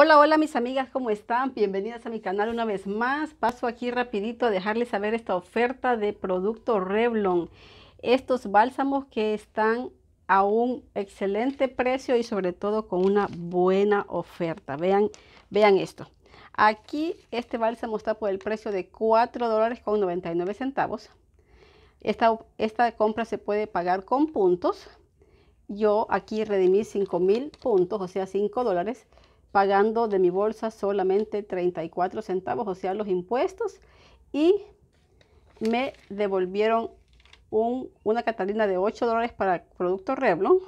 Hola, hola mis amigas, ¿cómo están? Bienvenidas a mi canal una vez más. Paso aquí rapidito a dejarles saber esta oferta de producto Revlon. Estos bálsamos que están a un excelente precio y sobre todo con una buena oferta. Vean, vean esto. Aquí este bálsamo está por el precio de 4 dólares con 99 centavos. Esta, esta compra se puede pagar con puntos. Yo aquí redimí 5,000 mil puntos, o sea 5 dólares pagando de mi bolsa solamente 34 centavos, o sea, los impuestos, y me devolvieron una Catalina de 8 dólares para producto Revlon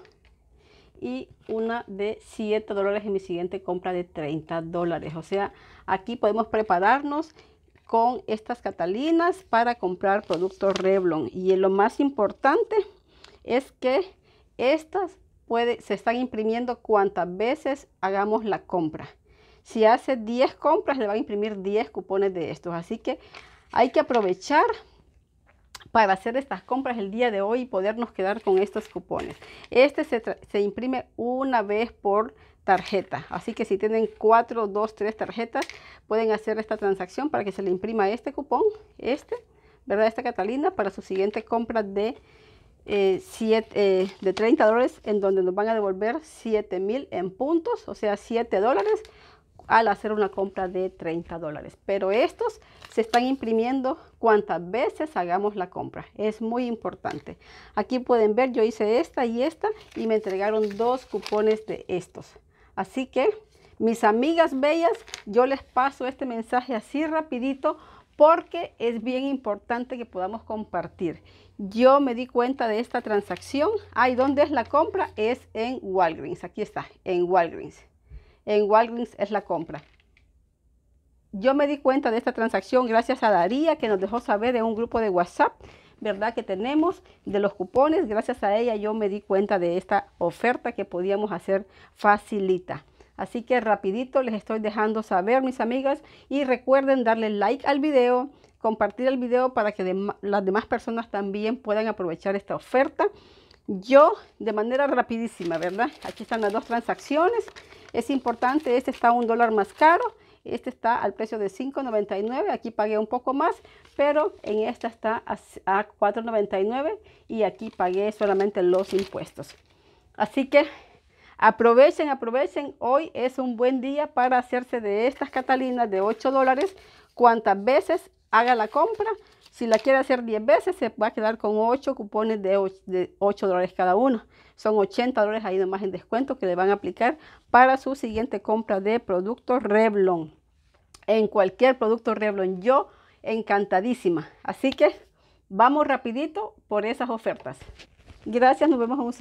y una de 7 dólares en mi siguiente compra de 30 dólares. O sea, aquí podemos prepararnos con estas Catalinas para comprar productos Revlon. Y lo más importante es que estas puede, se están imprimiendo cuantas veces hagamos la compra. Si hace 10 compras, le va a imprimir 10 cupones de estos. Así que hay que aprovechar para hacer estas compras el día de hoy y podernos quedar con estos cupones. Este se, se imprime una vez por tarjeta. Así que si tienen 4, 2, 3 tarjetas, pueden hacer esta transacción para que se le imprima este cupón, este, ¿verdad? Esta Catalina para su siguiente compra de eh, eh, de 30 dólares en donde nos van a devolver 7 mil en puntos, o sea 7 dólares al hacer una compra de 30 dólares. Pero estos se están imprimiendo cuantas veces hagamos la compra. Es muy importante. Aquí pueden ver, yo hice esta y esta y me entregaron dos cupones de estos. Así que, mis amigas bellas, yo les paso este mensaje así rapidito porque es bien importante que podamos compartir. Yo me di cuenta de esta transacción. Ay, ¿dónde es la compra? Es en Walgreens. Aquí está, en Walgreens. En Walgreens es la compra. Yo me di cuenta de esta transacción gracias a Daría que nos dejó saber de un grupo de WhatsApp, ¿verdad? Que tenemos de los cupones. Gracias a ella yo me di cuenta de esta oferta que podíamos hacer facilita. Así que rapidito les estoy dejando saber, mis amigas. Y recuerden darle like al video, compartir el video para que las demás personas también puedan aprovechar esta oferta. Yo, de manera rapidísima, ¿verdad? Aquí están las dos transacciones. Es importante, este está un dólar más caro. Este está al precio de 5.99, aquí pagué un poco más, pero en esta está a 4.99 y aquí pagué solamente los impuestos. Así que Aprovechen, aprovechen. Hoy es un buen día para hacerse de estas Catalinas de 8 dólares. Cuantas veces haga la compra. Si la quiere hacer 10 veces, se va a quedar con 8 cupones de 8, dólares cada uno. Son 80 dólares ahí nomás en descuento que le van a aplicar para su siguiente compra de productos Revlon. En cualquier producto Revlon, yo encantadísima. Así que vamos rapidito por esas ofertas. Gracias, nos vemos en un siguiente.